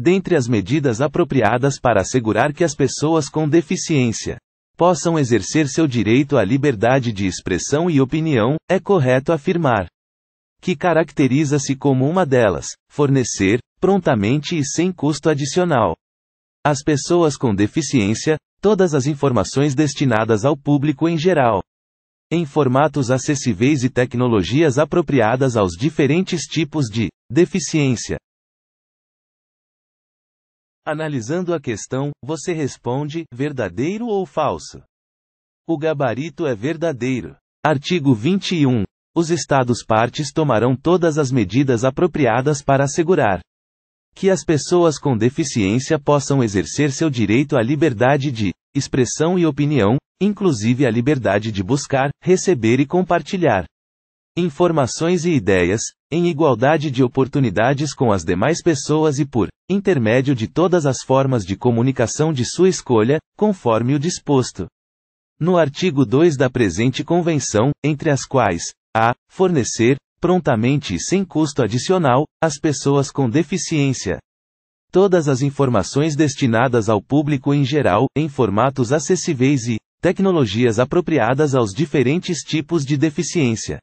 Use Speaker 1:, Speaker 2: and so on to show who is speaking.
Speaker 1: dentre as medidas apropriadas para assegurar que as pessoas com deficiência possam exercer seu direito à liberdade de expressão e opinião, é correto afirmar que caracteriza-se como uma delas, fornecer, prontamente e sem custo adicional, às pessoas com deficiência, todas as informações destinadas ao público em geral, em formatos acessíveis e tecnologias apropriadas aos diferentes tipos de deficiência. Analisando a questão, você responde: verdadeiro ou falso? O gabarito é verdadeiro. Artigo 21. Os Estados partes tomarão todas as medidas apropriadas para assegurar que as pessoas com deficiência possam exercer seu direito à liberdade de expressão e opinião, inclusive a liberdade de buscar, receber e compartilhar informações e ideias, em igualdade de oportunidades com as demais pessoas e por intermédio de todas as formas de comunicação de sua escolha, conforme o disposto. No artigo 2 da presente Convenção, entre as quais, a. Fornecer, prontamente e sem custo adicional, às pessoas com deficiência. Todas as informações destinadas ao público em geral, em formatos acessíveis e tecnologias apropriadas aos diferentes tipos de deficiência.